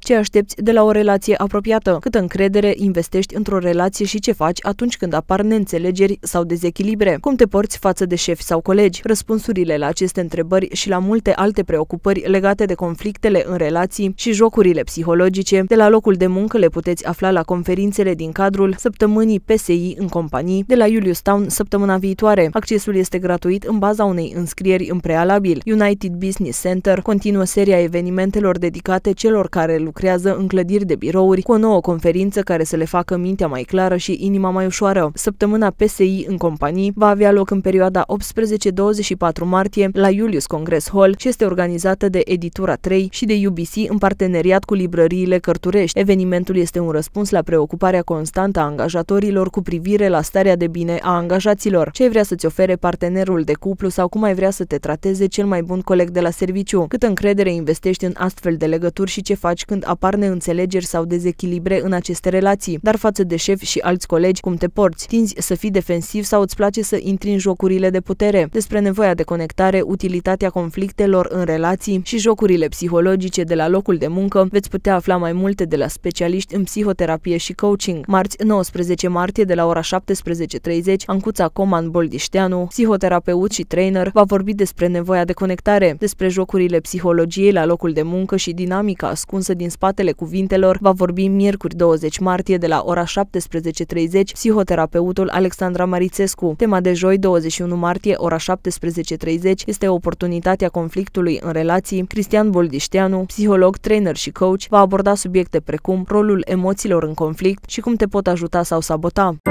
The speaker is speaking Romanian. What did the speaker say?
ce aștepți de la o relație apropiată, câtă încredere investești într-o relație și ce faci atunci când apar neînțelegeri sau dezechilibre, cum te porți față de șefi sau colegi. Răspunsurile la aceste întrebări și la multe alte preocupări legate de conflictele în relații și jocurile psihologice de la locul de muncă le puteți afla la conferințele din cadrul săptămânii PSI în companii de la Julius Town săptămâna viitoare. Accesul este gratuit în baza unei înscrieri în prealabil. United Business Center continuă seria evenimentelor dedicate celor care lucrează lucrează în clădiri de birouri cu o nouă conferință care să le facă mintea mai clară și inima mai ușoară. Săptămâna PSI în companii va avea loc în perioada 18-24 martie la Julius Congress Hall și este organizată de Editura 3 și de UBC în parteneriat cu librăriile Cărturești. Evenimentul este un răspuns la preocuparea constantă a angajatorilor cu privire la starea de bine a angajaților, ce vrea să-ți ofere partenerul de cuplu sau cum ai vrea să te trateze cel mai bun coleg de la serviciu, cât încredere investești în astfel de legături și ce faci când când apar neînțelegeri sau dezechilibre în aceste relații, dar față de șef și alți colegi, cum te porți? Tinzi să fii defensiv sau îți place să intri în jocurile de putere? Despre nevoia de conectare, utilitatea conflictelor în relații și jocurile psihologice de la locul de muncă, veți putea afla mai multe de la specialiști în psihoterapie și coaching. Marți 19 martie de la ora 17.30, Ancuța Coman Boldișteanu, psihoterapeut și trainer, va vorbi despre nevoia de conectare, despre jocurile psihologiei la locul de muncă și dinamica ascunsă din în spatele cuvintelor va vorbi miercuri 20 martie de la ora 17.30 psihoterapeutul Alexandra Marițescu. Tema de joi 21 martie ora 17.30 este oportunitatea conflictului în relații. Cristian Boldișteanu, psiholog, trainer și coach, va aborda subiecte precum rolul emoțiilor în conflict și cum te pot ajuta sau sabota.